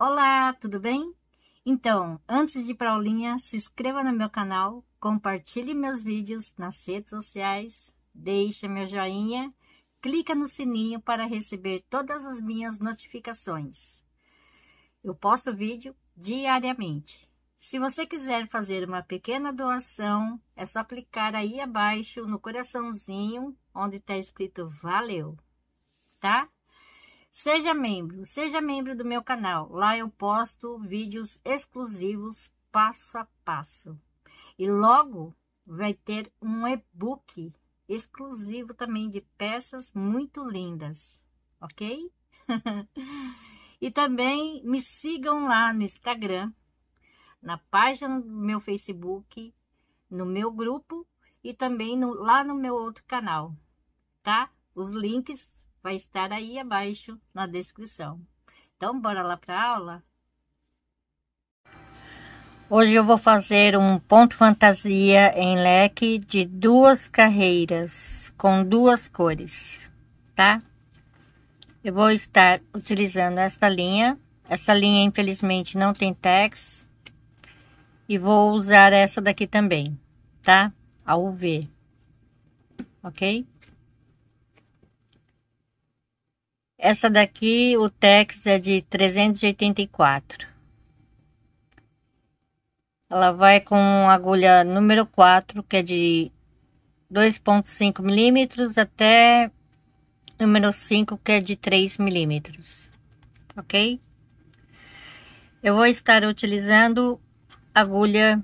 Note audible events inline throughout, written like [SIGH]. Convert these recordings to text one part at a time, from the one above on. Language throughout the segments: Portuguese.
Olá, tudo bem? Então, antes de ir para a aulinha, se inscreva no meu canal, compartilhe meus vídeos nas redes sociais, deixe meu joinha, clica no sininho para receber todas as minhas notificações. Eu posto vídeo diariamente. Se você quiser fazer uma pequena doação, é só clicar aí abaixo no coraçãozinho, onde está escrito Valeu, tá? Seja membro, seja membro do meu canal. Lá eu posto vídeos exclusivos passo a passo. E logo vai ter um e-book exclusivo também de peças muito lindas, ok? [LAUGHS] e também me sigam lá no Instagram, na página do meu Facebook, no meu grupo e também no, lá no meu outro canal, tá? Os links vai estar aí abaixo na descrição. Então, bora lá para a aula? Hoje eu vou fazer um ponto fantasia em leque de duas carreiras com duas cores, tá? Eu vou estar utilizando esta linha. Essa linha, infelizmente, não tem tex. E vou usar essa daqui também, tá? A UV, ok? Essa daqui, o Tex é de 384. Ela vai com agulha número 4, que é de 2.5 milímetros até número 5, que é de 3 milímetros, ok? Eu vou estar utilizando agulha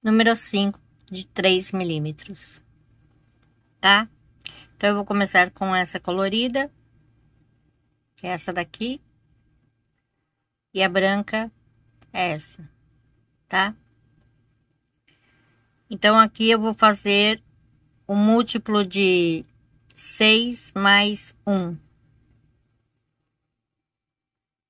número 5 de 3 milímetros, tá? Então, eu vou começar com essa colorida, que é essa daqui. E a branca é essa, tá? Então, aqui eu vou fazer o um múltiplo de 6 mais 1.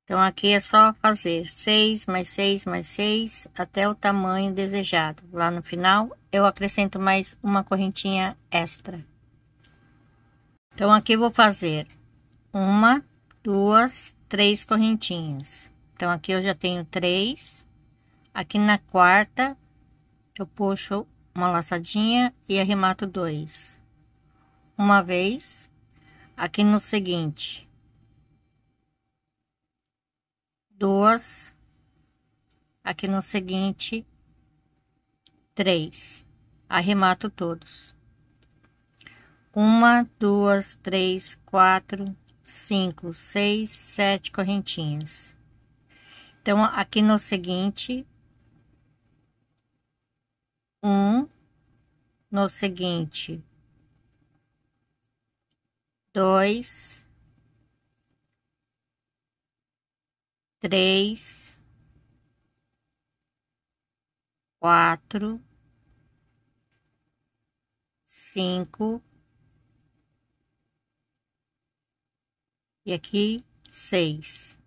Então, aqui é só fazer 6 mais 6 mais 6 até o tamanho desejado. Lá no final, eu acrescento mais uma correntinha extra. Então, aqui vou fazer uma, duas, três correntinhas. Então, aqui eu já tenho três. Aqui na quarta, eu puxo uma laçadinha e arremato dois. Uma vez. Aqui no seguinte. Duas. Aqui no seguinte. Três. Arremato todos. Uma, duas, três, quatro, cinco, seis, sete correntinhas. Então, aqui no seguinte, um, no seguinte, dois, três, quatro, cinco, e aqui seis.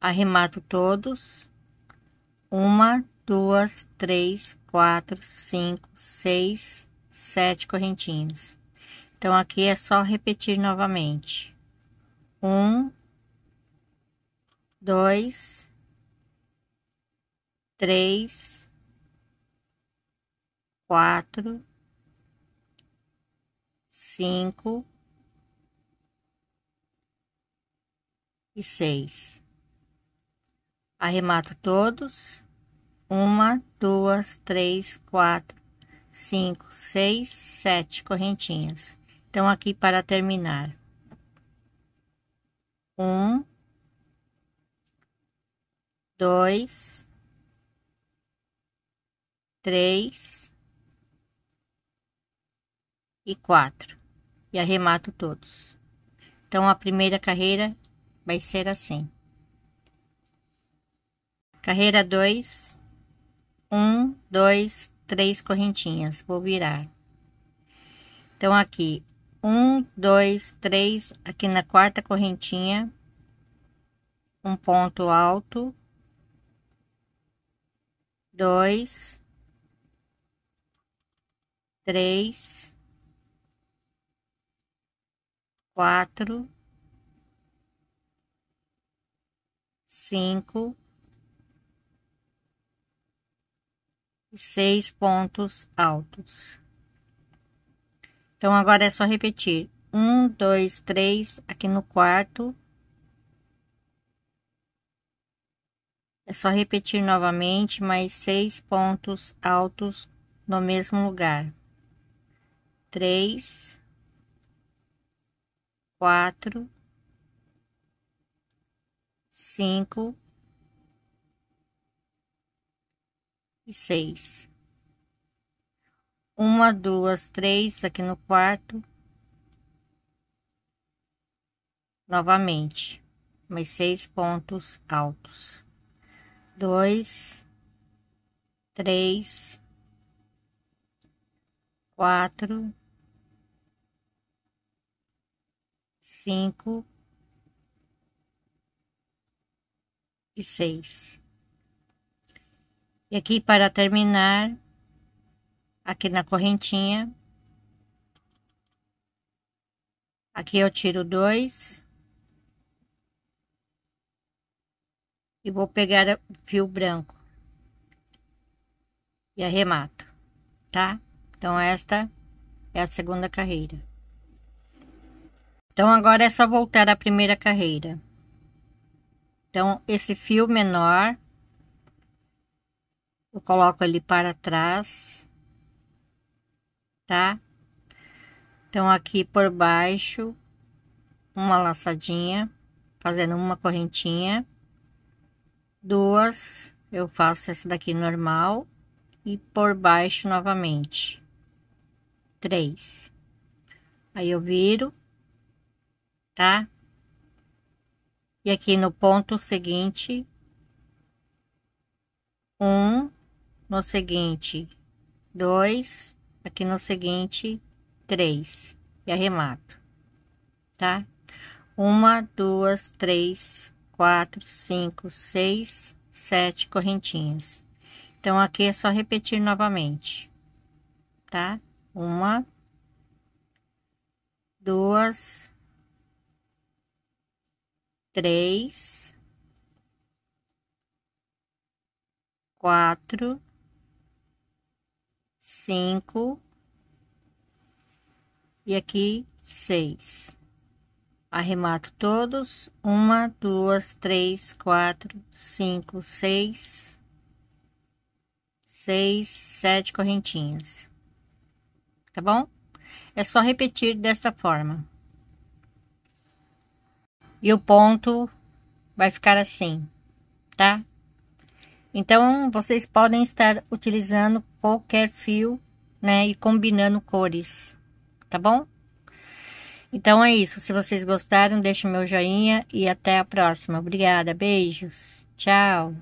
Arremato todos. Uma, duas, três, quatro, cinco, seis, sete correntinhas. Então, aqui é só repetir novamente. Um, dois, três, quatro, cinco, e seis. Arremato todos. Uma, duas, três, quatro, cinco, seis, sete correntinhas. Então, aqui para terminar. Um, dois, três e quatro. E arremato todos. Então, a primeira carreira vai ser assim. Carreira 2, 1, 2, 3 correntinhas, vou virar. Então, aqui, 1, 2, 3, aqui na quarta correntinha, um ponto alto, dois, três, quatro, cinco e seis pontos altos. Então, agora é só repetir. Um, dois, três, aqui no quarto. É só repetir novamente, mais seis pontos altos no mesmo lugar. Três, quatro, cinco e seis. Uma, duas, três aqui no quarto. Novamente, mais seis pontos altos. Dois, três, quatro, cinco e E aqui para terminar, aqui na correntinha, aqui eu tiro dois e vou pegar o fio branco e arremato, tá? Então, esta é a segunda carreira. Então, agora é só voltar à primeira carreira. Então, esse fio menor, eu coloco ele para trás, tá? Então, aqui por baixo, uma laçadinha, fazendo uma correntinha, duas, eu faço essa daqui normal, e por baixo novamente, três. Aí eu viro, tá? e aqui no ponto seguinte, um, no seguinte, dois, aqui no seguinte, três, e arremato, tá? Uma, duas, três, quatro, cinco, seis, sete correntinhas. Então, aqui é só repetir novamente, tá? Uma, duas, três, quatro, cinco e aqui seis. Arremato todos: uma, duas, três, quatro, cinco, seis, seis, sete correntinhas. Tá bom? É só repetir desta forma e o ponto vai ficar assim, tá? Então, vocês podem estar utilizando qualquer fio, né, e combinando cores, tá bom? Então é isso, se vocês gostaram, deixe o meu joinha e até a próxima. Obrigada, beijos, tchau!